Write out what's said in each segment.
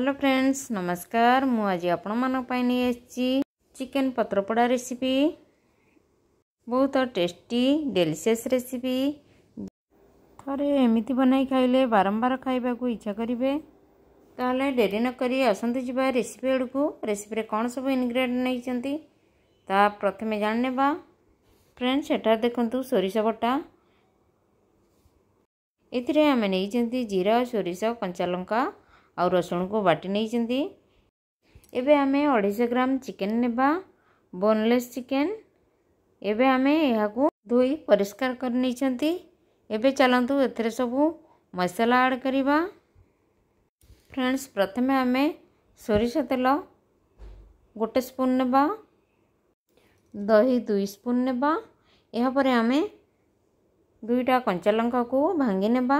hello friends ନମସ୍କାର ମୁଁ ଆଜି ଆପଣମାନଙ୍କ ପାଇଁ ନେଇ ଆସିଛି ଚିକେନ୍ ପତ୍ରପୋଡ଼ା ରେସିପି ବହୁତ ଟେଷ୍ଟି ଡେଲିସିୟସ୍ ରେସିପି ଥରେ ଏମିତି ବନାଇ ଖାଇଲେ ବାରମ୍ବାର ଖାଇବାକୁ ଇଚ୍ଛା କରିବେ ତାହେଲେ ଡେରି ନ କରି ଆସନ୍ତୁ ଯିବା ରେସିପି ଆଡ଼କୁ ରେସିପିରେ କ'ଣ ସବୁ ଇନଗ୍ରେଡ଼ିଏଣ୍ଟ ନେଇଛନ୍ତି ତାହା ପ୍ରଥମେ ଜାଣିନେବା ଫ୍ରେଣ୍ଡସ୍ ସେଠାରେ ଦେଖନ୍ତୁ ସୋରିଷ ବଟା ଏଥିରେ ଆମେ ନେଇଛନ୍ତି ଜିରା ସୋରିଷ କଞ୍ଚାଲଙ୍କା ଆଉ ରସୁଣକୁ ବାଟି ନେଇଛନ୍ତି ଏବେ ଆମେ ଅଢ଼େଇଶହ ଗ୍ରାମ ଚିକେନ୍ ନେବା ବୋନଲେସ୍ ଚିକେନ୍ ଏବେ ଆମେ ଏହାକୁ ଧୋଇ ପରିଷ୍କାର କରି ନେଇଛନ୍ତି ଏବେ ଚାଲନ୍ତୁ ଏଥିରେ ସବୁ ମସଲା ଆଡ଼୍ କରିବା ଫ୍ରେଣ୍ଡସ୍ ପ୍ରଥମେ ଆମେ ସୋରିଷ ତେଲ ଗୋଟେ ସ୍ପୁନ୍ ନେବା ଦହି ଦୁଇ ସ୍ପୁନ୍ ନେବା ଏହାପରେ ଆମେ ଦୁଇଟା କଞ୍ଚା ଲଙ୍କାକୁ ଭାଙ୍ଗି ନେବା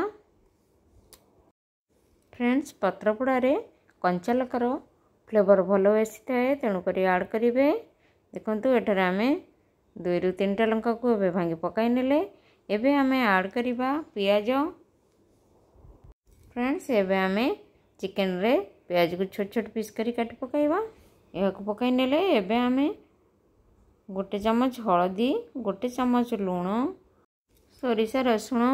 ଫ୍ରେଣ୍ଡସ୍ ପତ୍ରପୋଡ଼ାରେ କଞ୍ଚା ଲଙ୍କାର ଫ୍ଲେଭର୍ ଭଲ ଆସିଥାଏ ତେଣୁକରି ଆଡ଼୍ କରିବେ ଦେଖନ୍ତୁ ଏଠାରେ ଆମେ ଦୁଇରୁ ତିନିଟା ଲଙ୍କାକୁ ଏବେ ଭାଙ୍ଗି ପକାଇ ନେଲେ ଏବେ ଆମେ ଆଡ଼୍ କରିବା ପିଆଜ ଫ୍ରେଣ୍ଡସ୍ ଏବେ ଆମେ ଚିକେନ୍ରେ ପିଆଜକୁ ଛୋଟ ଛୋଟ ପିସ୍ କରି କାଟି ପକାଇବା ଏହାକୁ ପକାଇ ନେଲେ ଏବେ ଆମେ ଗୋଟେ ଚାମଚ ହଳଦୀ ଗୋଟେ ଚାମଚ ଲୁଣ ସୋରିଷ ରସୁଣ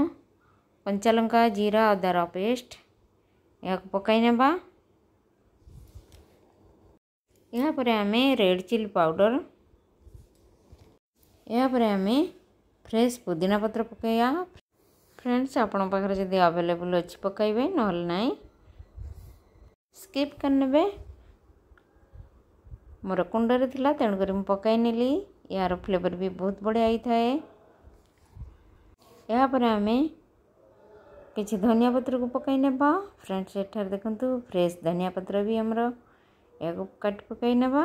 କଞ୍ଚାଲଙ୍କା ଜିରା ଅଦାର ପେଷ୍ଟ ଏହାକୁ ପକାଇ ନେବା ଏହାପରେ ଆମେ ରେଡ଼୍ ଚିଲି ପାଉଡ଼ର ଏହାପରେ ଆମେ ଫ୍ରେଶ୍ ପୁଦିନା ପତ୍ର ପକାଇବା ଫ୍ରେଣ୍ଡସ୍ ଆପଣଙ୍କ ପାଖରେ ଯଦି ଆଭେଲେବୁଲ୍ ଅଛି ପକାଇବେ ନହେଲେ ନାହିଁ ସ୍କିପ୍ କରିନେବେ ମୋର କୁଣ୍ଡରେ ଥିଲା ତେଣୁକରି ମୁଁ ପକାଇ ନେଲି ଏହାର ଫ୍ଲେଭର୍ ବି ବହୁତ ବଢ଼ିଆ ହେଇଥାଏ ଏହାପରେ ଆମେ କିଛି ଧନିଆ ପତ୍ରକୁ ପକାଇ ନେବା ଫ୍ରେଣ୍ଡସ୍ ଏଠାରେ ଦେଖନ୍ତୁ ଫ୍ରେଶ୍ ଧନିଆ ପତ୍ର ବି ଆମର ଏହାକୁ କାଟି ପକାଇ ନେବା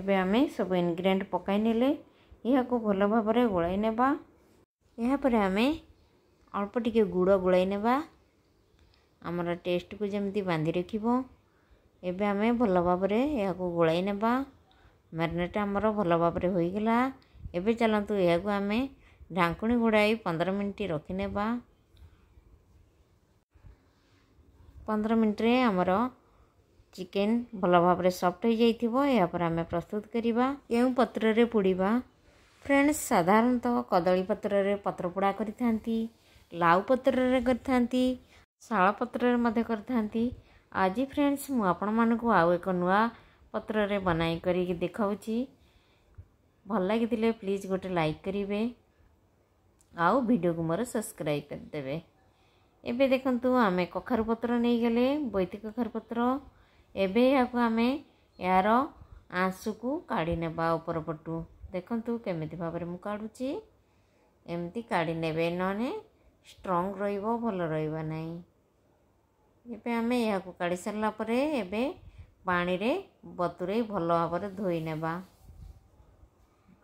ଏବେ ଆମେ ସବୁ ଇନଗ୍ରେଡିଏଣ୍ଟ ପକାଇ ନେଲେ ଏହାକୁ ଭଲ ଭାବରେ ଗୋଳାଇ ନେବା ଏହାପରେ ଆମେ ଅଳ୍ପ ଟିକେ ଗୁଡ଼ ଗୋଳାଇ ନେବା ଆମର ଟେଷ୍ଟକୁ ଯେମିତି ବାନ୍ଧି ରଖିବ ଏବେ ଆମେ ଭଲ ଭାବରେ ଏହାକୁ ଗୋଳାଇ ନେବା ମ୍ୟାରିନେଟ୍ ଆମର ଭଲ ଭାବରେ ହୋଇଗଲା ଏବେ ଚାଲନ୍ତୁ ଏହାକୁ ଆମେ ଢାଙ୍କୁଣୀ ଘୋଡ଼ାଇ ପନ୍ଦର ମିନିଟ୍ ରଖିନେବା ପନ୍ଦର ମିନିଟ୍ରେ ଆମର ଚିକେନ୍ ଭଲ ଭାବରେ ସଫ୍ଟ ହୋଇଯାଇଥିବ ଏହାପରେ ଆମେ ପ୍ରସ୍ତୁତ କରିବା କେଉଁ ପତ୍ରରେ ପୋଡ଼ିବା ଫ୍ରେଣ୍ଡସ୍ ସାଧାରଣତଃ କଦଳୀ ପତ୍ରରେ ପତ୍ର ପୋଡ଼ା କରିଥାନ୍ତି ଲାଉ ପତ୍ରରେ କରିଥାନ୍ତି ଶାଳ ପତ୍ରରେ ମଧ୍ୟ କରିଥାନ୍ତି ଆଜି ଫ୍ରେଣ୍ଡସ୍ ମୁଁ ଆପଣମାନଙ୍କୁ ଆଉ ଏକ ନୂଆ ପତ୍ରରେ ବନାଇ କରିକି ଦେଖାଉଛି ଭଲ ଲାଗିଥିଲେ ପ୍ଲିଜ୍ ଗୋଟେ ଲାଇକ୍ କରିବେ ଆଉ ଭିଡ଼ିଓକୁ ମୋର ସବସ୍କ୍ରାଇବ୍ କରିଦେବେ ଏବେ ଦେଖନ୍ତୁ ଆମେ କଖାରୁ ପତ୍ର ନେଇଗଲେ ବୈଦିକ କଖାରୁ ପତ୍ର ଏବେ ଏହାକୁ ଆମେ ଏହାର ଆଁସୁକୁ କାଢ଼ି ନେବା ଉପର ପଟୁ ଦେଖନ୍ତୁ କେମିତି ଭାବରେ ମୁଁ କାଢ଼ୁଛି ଏମିତି କାଢ଼ି ନେବେ ନହେଲେ ଷ୍ଟ୍ରଙ୍ଗ ରହିବ ଭଲ ରହିବ ନାହିଁ ଏବେ ଆମେ ଏହାକୁ କାଢ଼ି ସାରିଲା ପରେ ଏବେ ପାଣିରେ ବତୁରେଇ ଭଲ ଭାବରେ ଧୋଇ ନେବା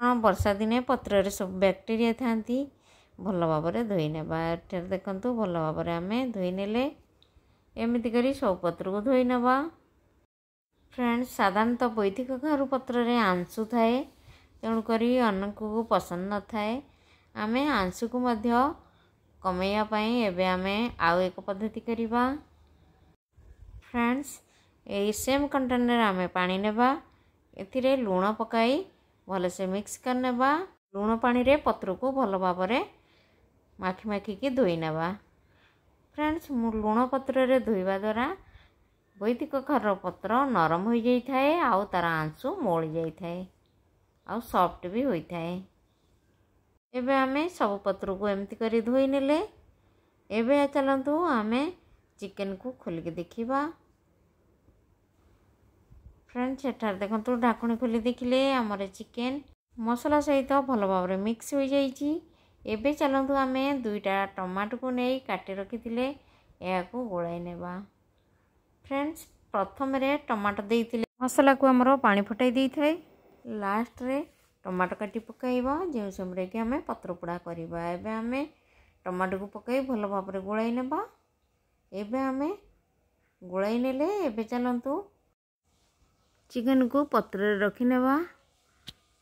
ହଁ ବର୍ଷା ଦିନେ ପତ୍ରରେ ସବୁ ବ୍ୟାକ୍ଟେରିଆ ଥାଆନ୍ତି ଭଲ ଭାବରେ ଧୋଇନେବା ଏଠାରେ ଦେଖନ୍ତୁ ଭଲ ଭାବରେ ଆମେ ଧୋଇନେଲେ ଏମିତି କରି ସବୁ ପତ୍ରକୁ ଧୋଇନେବା ଫ୍ରେଣ୍ଡସ୍ ସାଧାରଣତଃ ବୈଦିକ ଘରୁ ପତ୍ରରେ ଆଂଶୁ ଥାଏ ତେଣୁକରି ଅନ୍ୟକୁ ପସନ୍ଦ ନଥାଏ ଆମେ ଆଂଶୁକୁ ମଧ୍ୟ କମେଇବା ପାଇଁ ଏବେ ଆମେ ଆଉ ଏକ ପଦ୍ଧତି କରିବା ଫ୍ରେଣ୍ଡସ୍ ଏଇ ସେମ୍ କଣ୍ଟେନର୍ ଆମେ ପାଣି ନେବା ଏଥିରେ ଲୁଣ ପକାଇ ଭଲସେ ମିକ୍ସ କରିନେବା ଲୁଣ ପାଣିରେ ପତ୍ରକୁ ଭଲ ଭାବରେ ମାଖି ମାଖିକି ଧୋଇ ନେବା ଫ୍ରେଣ୍ଡସ୍ ମୁଁ ଲୁଣ ପତ୍ରରେ ଧୋଇବା ଦ୍ୱାରା ବୈଦିକ ଖରର ପତ୍ର ନରମ ହୋଇଯାଇଥାଏ ଆଉ ତା'ର ଆଂଶୁ ମଉଳି ଯାଇଥାଏ ଆଉ ସଫ୍ଟ ବି ହୋଇଥାଏ ଏବେ ଆମେ ସବୁ ପତ୍ରକୁ ଏମିତି କରି ଧୋଇ ନେଲେ ଏବେ ଚାଲନ୍ତୁ ଆମେ ଚିକେନ୍କୁ ଖୋଲିକି ଦେଖିବା ଫ୍ରେଣ୍ଡ ସେଠାରେ ଦେଖନ୍ତୁ ଢାକୁଣୀ ଖୋଲି ଦେଖିଲେ ଆମର ଚିକେନ୍ ମସଲା ସହିତ ଭଲ ଭାବରେ ମିକ୍ସ ହୋଇଯାଇଛି ଏବେ ଚାଲନ୍ତୁ ଆମେ ଦୁଇଟା ଟମାଟୋକୁ ନେଇ କାଟି ରଖିଥିଲେ ଏହାକୁ ଗୋଳାଇ ନେବା ଫ୍ରେଣ୍ଡସ୍ ପ୍ରଥମରେ ଟମାଟୋ ଦେଇଥିଲେ ମସଲାକୁ ଆମର ପାଣି ଫଟାଇ ଦେଇଥାଏ ଲାଷ୍ଟରେ ଟମାଟୋ କାଟି ପକାଇବା ଯେଉଁ ସମୟରେ କି ଆମେ ପତ୍ର ପୋଡ଼ା କରିବା ଏବେ ଆମେ ଟମାଟୋକୁ ପକାଇ ଭଲ ଭାବରେ ଗୋଳାଇ ନେବା ଏବେ ଆମେ ଗୋଳାଇ ନେଲେ ଏବେ ଚାଲନ୍ତୁ ଚିକେନକୁ ପତ୍ରରେ ରଖିନେବା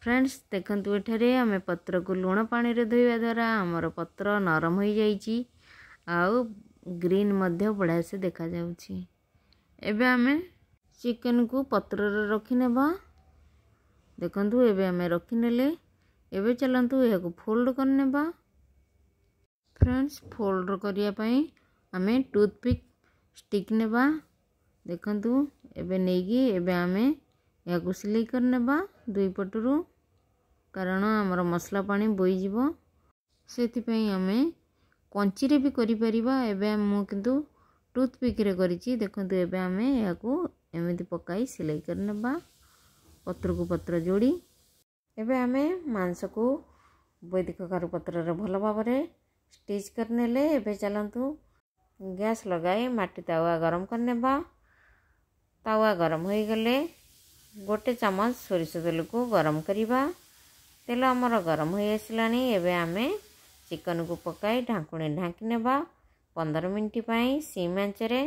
ଫ୍ରେଣ୍ଡସ୍ ଦେଖନ୍ତୁ ଏଠାରେ ଆମେ ପତ୍ରକୁ ଲୁଣ ପାଣିରେ ଧୋଇବା ଦ୍ୱାରା ଆମର ପତ୍ର ନରମ ହୋଇଯାଇଛି ଆଉ ଗ୍ରୀନ୍ ମଧ୍ୟ ବଢ଼ିଆସେ ଦେଖାଯାଉଛି ଏବେ ଆମେ ଚିକେନକୁ ପତ୍ରରେ ରଖିନେବା ଦେଖନ୍ତୁ ଏବେ ଆମେ ରଖିନେଲେ ଏବେ ଚାଲନ୍ତୁ ଏହାକୁ ଫୋଲ୍ଡ କରିନେବା ଫ୍ରେଣ୍ଡସ୍ ଫୋଲ୍ଡ କରିବା ପାଇଁ ଆମେ ଟୁଥପିକ୍ ଷ୍ଟିକ୍ ନେବା ଦେଖନ୍ତୁ ଏବେ ନେଇକି ଏବେ ଆମେ ଏହାକୁ ସିଲେଇ କରିନେବା ଦୁଇ ପଟରୁ କାରଣ ଆମର ମସଲା ପାଣି ବୋଇଯିବ ସେଥିପାଇଁ ଆମେ କଞ୍ଚିରେ ବି କରିପାରିବା ଏବେ ମୁଁ କିନ୍ତୁ ଟୁଥପିକ୍ରେ କରିଛି ଦେଖନ୍ତୁ ଏବେ ଆମେ ଏହାକୁ ଏମିତି ପକାଇ ସିଲେଇ କରିନେବା ପତ୍ରକୁ ପତ୍ର ଯୋଡ଼ି ଏବେ ଆମେ ମାଂସକୁ ବୈଦିକ କାରୁପତ୍ରରେ ଭଲ ଭାବରେ ଷ୍ଟିଚ୍ କରିନେଲେ ଏବେ ଚାଲନ୍ତୁ ଗ୍ୟାସ୍ ଲଗାଇ ମାଟି ତାୱା ଗରମ କରିନେବା ତାୱା ଗରମ ହୋଇଗଲେ ଗୋଟେ ଚାମଚ ସୋରିଷ ତେଲକୁ ଗରମ କରିବା ତେଲ ଆମର ଗରମ ହୋଇଆସିଲାଣି ଏବେ ଆମେ ଚିକେନକୁ ପକାଇ ଢାଙ୍କୁଣି ଢାଙ୍କି ନେବା ପନ୍ଦର ମିନିଟ୍ ପାଇଁ ସିମ୍ ଆଞ୍ଚରେ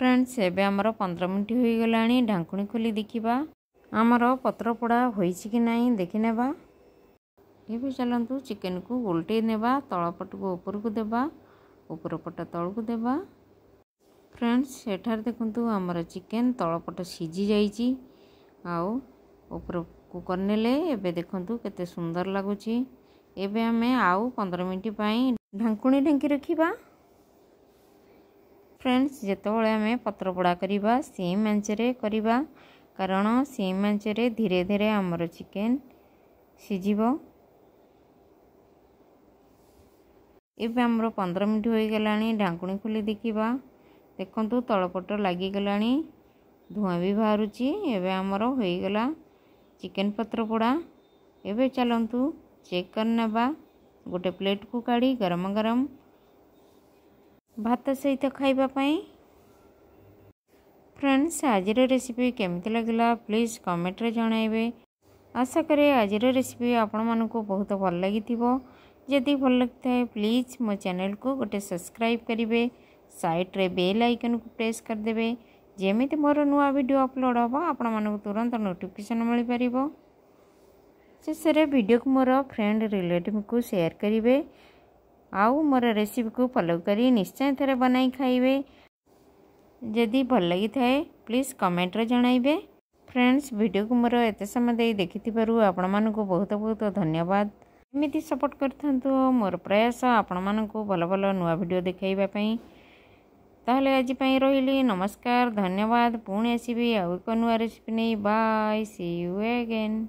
ଫ୍ରେଣ୍ଡସ୍ ଏବେ ଆମର ପନ୍ଦର ମିନିଟ୍ ହୋଇଗଲାଣି ଢାଙ୍କୁଣି ଖୋଲି ଦେଖିବା ଆମର ପତ୍ର ପୋଡ଼ା ହୋଇଛି କି ନାହିଁ ଦେଖିନେବା ଏବେ ଚାଲନ୍ତୁ ଚିକେନକୁ ଓଲଟେଇ ନେବା ତଳ ପଟକୁ ଉପରକୁ ଦେବା ଉପର ପଟ ତଳକୁ ଦେବା ଫ୍ରେଣ୍ଡସ୍ ଏଠାରେ ଦେଖନ୍ତୁ ଆମର ଚିକେନ୍ ତଳପଟ ସିଝି ଯାଇଛି ଆଉ ଉପର କୁକର୍ ନେଲେ ଏବେ ଦେଖନ୍ତୁ କେତେ ସୁନ୍ଦର ଲାଗୁଛି ଏବେ ଆମେ ଆଉ ପନ୍ଦର ମିନିଟ୍ ପାଇଁ ଢାଙ୍କୁଣୀ ଢାଙ୍କି ରଖିବା ଫ୍ରେଣ୍ଡସ୍ ଯେତେବେଳେ ଆମେ ପତ୍ରପୋଡ଼ା କରିବା ସେମ୍ ମାଞ୍ଚରେ କରିବା କାରଣ ସେମ୍ ମାଞ୍ଚରେ ଧୀରେ ଧୀରେ ଆମର ଚିକେନ୍ ସିଝିବ ଏବେ ଆମର ପନ୍ଦର ମିନିଟ୍ ହୋଇଗଲାଣି ଢାଙ୍କୁଣୀ ଖୋଲି ଦେଖିବା ଦେଖନ୍ତୁ ତଳପଟ ଲାଗିଗଲାଣି ଧୂଆଁ ବି ବାହାରୁଛି ଏବେ ଆମର ହୋଇଗଲା ଚିକେନ୍ ପତ୍ର ପୋଡ଼ା ଏବେ ଚାଲନ୍ତୁ ଚେକ୍ କରିନେବା ଗୋଟେ ପ୍ଲେଟ୍କୁ କାଢ଼ି ଗରମ ଗରମ ଭାତ ସହିତ ଖାଇବା ପାଇଁ ଫ୍ରେଣ୍ଡସ୍ ଆଜିର ରେସିପି କେମିତି ଲାଗିଲା ପ୍ଲିଜ୍ କମେଣ୍ଟରେ ଜଣାଇବେ ଆଶା କରେ ଆଜିର ରେସିପି ଆପଣମାନଙ୍କୁ ବହୁତ ଭଲ ଲାଗିଥିବ ଯଦି ଭଲ ଲାଗିଥାଏ ପ୍ଲିଜ୍ ମୋ ଚ୍ୟାନେଲ୍କୁ ଗୋଟେ ସବସ୍କ୍ରାଇବ୍ କରିବେ ସାଇଟ୍ରେ ବେଲ୍ ଆଇକନ୍କୁ ପ୍ରେସ୍ କରିଦେବେ ଯେମିତି ମୋର ନୂଆ ଭିଡ଼ିଓ ଅପଲୋଡ଼ ହେବ ଆପଣମାନଙ୍କୁ ତୁରନ୍ତ ନୋଟିଫିକେସନ୍ ମିଳିପାରିବ ଶେଷରେ ଭିଡ଼ିଓକୁ ମୋର ଫ୍ରେଣ୍ଡ ରିଲେଟିଭ୍କୁ ସେୟାର କରିବେ ଆଉ ମୋର ରେସିପିକୁ ଫଲୋ କରି ନିଶ୍ଚୟ ଥରେ ବନାଇ ଖାଇବେ ଯଦି ଭଲ ଲାଗିଥାଏ ପ୍ଲିଜ୍ କମେଣ୍ଟରେ ଜଣାଇବେ ଫ୍ରେଣ୍ଡସ୍ ଭିଡ଼ିଓକୁ ମୋର ଏତେ ସମୟ ଦେଇ ଦେଖିଥିବାରୁ ଆପଣମାନଙ୍କୁ ବହୁତ ବହୁତ ଧନ୍ୟବାଦ ଏମିତି ସପୋର୍ଟ କରିଥାନ୍ତୁ ମୋର ପ୍ରୟାସ ଆପଣମାନଙ୍କୁ ଭଲ ଭଲ ନୂଆ ଭିଡ଼ିଓ ଦେଖାଇବା ପାଇଁ ताहले आज रही नमस्कार धन्यवाद पुणी आसबि आउ एक नुआ रेसीपी नहीं बाय सी यू अगेन